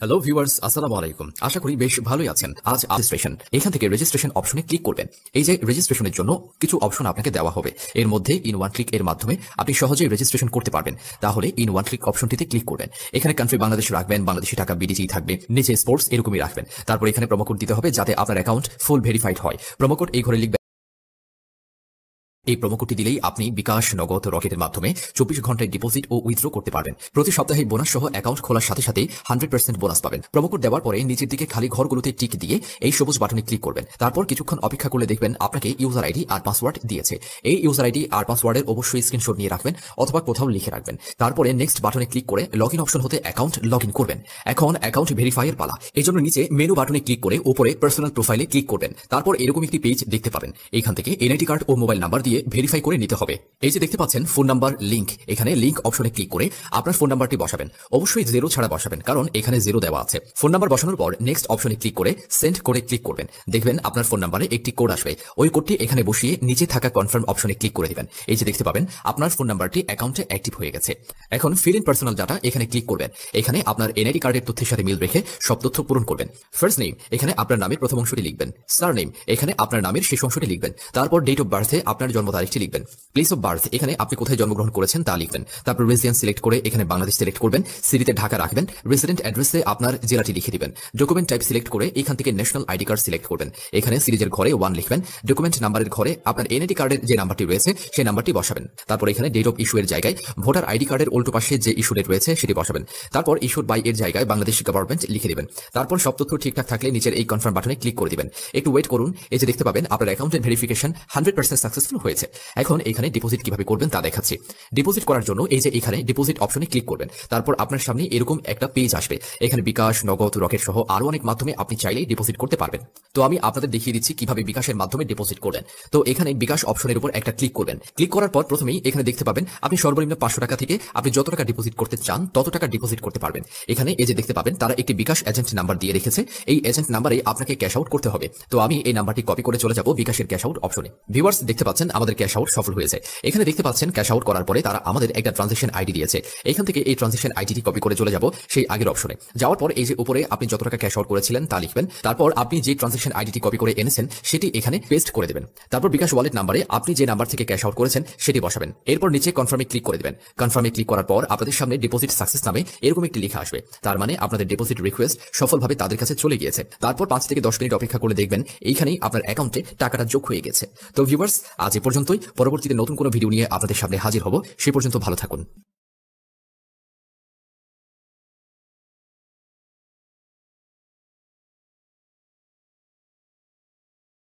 hello viewers আসসালামু আলাইকুম আশা করি বেশ ভালোই আছেন আজ রেজিস্ট্রেশন এখান থেকে রেজিস্ট্রেশন অপশনে ক্লিক করবেন এই যে রেজিস্ট্রেশনের জন্য কিছু অপশন আপনাকে দেওয়া হবে এর মধ্যে ইন ওয়ান ক্লিক এর মাধ্যমে আপনি সহজেই রেজিস্ট্রেশন করতে পারবেন তাহলে ইন ওয়ান ক্লিক অপশনটিতে ক্লিক করবেন এখানে কান্ট্রি বাংলাদেশ রাখবেন বাংলাদেশি টাকা বিডিসি থাকবে নিচে স্পোর্টস এরকমই রাখবেন তারপর এখানে প্রমোকোড দিতে হবে যাতে আপনার অ্যাকাউন্ট ফুল ভেরিফাইড হয় প্রমোকোড এই ঘরে লিখবেন এই প্রমোকোডটি দিলেই আপনি বিকাশ নগদ রকেটের মাধ্যমে চব্বিশ ঘন্টায় ডিপোজিট ও উইথড্র করতে পারবেন প্রতি সপ্তাহে বোনাস সহ অ্যাকাউন্ট খোলার সাথে সাথে হান্ড্রেড পার্সেন্ট বোনাস পাবেন প্রমোকোড দেওয়ার পরে নিচের দিকে খালি ঘরগুলোতে টিক দিয়ে এই সবুজ বাটনে ক্লিক করবেন তারপর কিছুক্ষণ অপেক্ষা করলে দেখবেন আপনাকে ইউজার আইডি আর পাসওয়ার্ড দিয়েছে এই ইউজার আইডি আর পাসওয়ার্ডের অবশ্যই স্ক্রিনশট নিয়ে রাখবেন অথবা কোথাও লিখে রাখবেন তারপরে নেক্সট বাটনে ক্লিক করে লগ ইন অপশন হতে অ্যাকাউন্ট লগ ইন করবেন এখন অ্যাকাউন্ট ভেরিফাইয়ের পালা এই জন্য নিচে মেনু বাটনে ক্লিক করে উপরে পার্সোনাল প্রোফাইলে ক্লিক করবেন তারপর এরকম একটি পেজ দেখতে পাবেন এখান থেকে এনআইটি কার্ড ও মোবাইল নাম্বার দিয়ে গিয়ে ভেরিফাই করে নিতে হবে এই যে দেখতে পাচ্ছেন ফোন নাম্বার লিঙ্ক এখানে লিঙ্ক অপশনে ক্লিক করে আপনার ফোন নাম্বারটি বসাবেন অবশ্যই জিরো ছাড়া বসাবেন কারণ এখানে জিরো দেওয়া আছে ফোন নাম্বার বসানোর পর নেক্সট অপশনে ক্লিক করে সেন্ড করে ক্লিক করবেন দেখবেন আপনার ফোন নাম্বারে একটি কোড আসবে ওই কোডটি এখানে বসিয়ে নিচে থাকা কনফার্ম অপশনে ক্লিক করে দেবেন এই যে দেখতে পাবেন আপনার ফোন নাম্বারটি অ্যাকাউন্টে অ্যাক্টিভ হয়ে গেছে এখন ফিল ইন পার্সোনাল ডাটা এখানে ক্লিক করবেন এখানে আপনার এনআইডি কার্ডের তথ্যের সাথে মিল রেখে সব তথ্য পূরণ করবেন ফার্স্ট নেম এখানে আপনার নামের প্রথম অংশটি লিখবেন সার নেম এখানে আপনার নামের শেষ অংশটি লিখবেন তারপর ডেট অফ বার্থে আপনার জন্ম জন্ম তারিখটি লিখবেন প্লেস অফ বার্থ এখানে আপনি কোথায় জন্মগ্রহণ করেছেন তা লিখবেন তারপর রেসিডেন্স সিলেক্ট করে এখানে বাংলাদেশ সিলেক্ট করবেন সিটিতে ঢাকা রাখবেন রেসিডেন্ট অ্যাড্রেসে আপনার জেলাটি লিখে দিবেন ডকুমেন্ট টাইপ সিলেক্ট করে এখান থেকে ন্যাশনাল আইডি কার্ড সিলেক্ট করবেন এখানে সিরিজের ঘরে ওয়ান লিখবেন ডকুমেন্ট নাম্বারের ঘরে আপনার এনআইডি কার্ডের যে নাম্বারটি রয়েছে সেই নাম্বারটি বসাবেন তারপর এখানে ডেট অফ ইস্যু এর জায়গায় ভোটার আইডি কার্ডের উল্টো পাশে যে ইস্যু ডেট রয়েছে সেটি বসাবেন তারপর ইস্যুর বাই এর জায়গায় বাংলাদেশ গভর্নমেন্ট লিখে দেবেন তারপর সব তথ্য ঠিকঠাক থাকলে নিচের এই কনফার্ম বাটনে ক্লিক করে দিবেন একটু ওয়েট করুন এই যে দেখতে পাবেন আপনার অ্যাকাউন্টের ভেরিফিকেশন হান্ড্রেড পার্সেন্ট সাকসেসফুল হয়েছে রয়েছে এখন এখানে ডিপোজিট কিভাবে করবেন তা দেখাচ্ছি ডিপোজিট করার জন্য এই যে এখানে ডিপোজিট অপশনে ক্লিক করবেন তারপর আপনার সামনে এরকম একটা পেজ আসবে এখানে বিকাশ নগদ রকেট সহ আরো অনেক মাধ্যমে আপনি চাইলেই ডিপোজিট করতে পারবেন তো আমি আপনাদের দেখিয়ে দিচ্ছি কিভাবে বিকাশের মাধ্যমে ডিপোজিট করবেন তো এখানে বিকাশ অপশনের উপর একটা ক্লিক করবেন ক্লিক করার পর প্রথমেই এখানে দেখতে পাবেন আপনি সর্বনিম্ন পাঁচশো টাকা থেকে আপনি যত টাকা ডিপোজিট করতে চান তত টাকা ডিপোজিট করতে পারবেন এখানে এই যে দেখতে পাবেন তারা একটি বিকাশ এজেন্ট নাম্বার দিয়ে রেখেছে এই এজেন্ট নাম্বারে আপনাকে ক্যাশ আউট করতে হবে তো আমি এই নাম্বারটি কপি করে চলে যাব বিকাশের ক্যাশ আউট অপশনে ভিউয়ার্স দেখতে পাচ্ছেন আমাদের আমাদের ক্যাশ আউট সফল হয়েছে এখানে দেখতে পাচ্ছেন ক্যাশ আউট করার পরে তারা আমাদের একটা ট্রানজেকশন আইডি দিয়েছে এখান থেকে এই ট্রানজেকশন আইডিটি কপি করে চলে যাব সেই আগের অপশনে যাওয়ার পর এই যে উপরে আপনি যত টাকা ক্যাশ আউট করেছিলেন তা লিখবেন তারপর আপনি যে ট্রানজেকশন আইডিটি কপি করে এনেছেন সেটি এখানে পেস্ট করে দেবেন তারপর বিকাশ ওয়ালেট নাম্বারে আপনি যে নাম্বার থেকে ক্যাশ আউট করেছেন সেটি বসাবেন এরপর নিচে কনফার্মে ক্লিক করে দেবেন কনফার্মে ক্লিক করার পর আপনাদের সামনে ডিপোজিট সাকসেস নামে এরকম একটি লেখা আসবে তার মানে আপনাদের ডিপোজিট রিকোয়েস্ট সফলভাবে তাদের কাছে চলে গিয়েছে তারপর পাঁচ থেকে দশ মিনিট অপেক্ষা করে দেখবেন এইখানেই আপনার অ্যাকাউন্টে টাকাটা যোগ হয়ে গেছে তো ভিউয়ার্স আজ এ পর্যন্ত পর্যন্তই পরবর্তীতে নতুন কোনো ভিডিও নিয়ে আপনাদের সামনে হাজির হব সে পর্যন্ত ভালো থাকুন